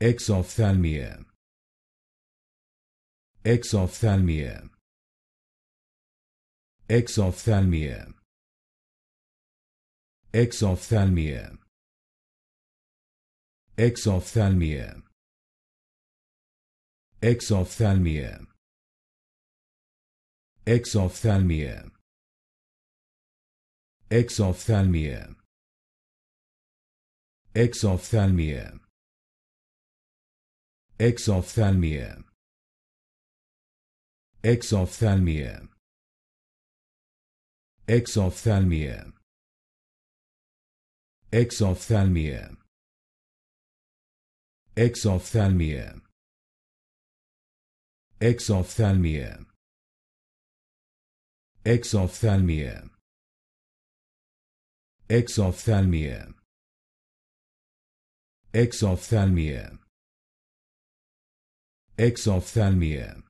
exophthalmia exophthalmia exophthalmia exophthalmia exophthalmia exophthalmia exophthalmia exophthalmia exophthalmia exophthalmia exophthalmia exophthalmia exophthalmia exophthalmia exophthalmia exophthalmia exophthalmia exophthalmia Exophthalmia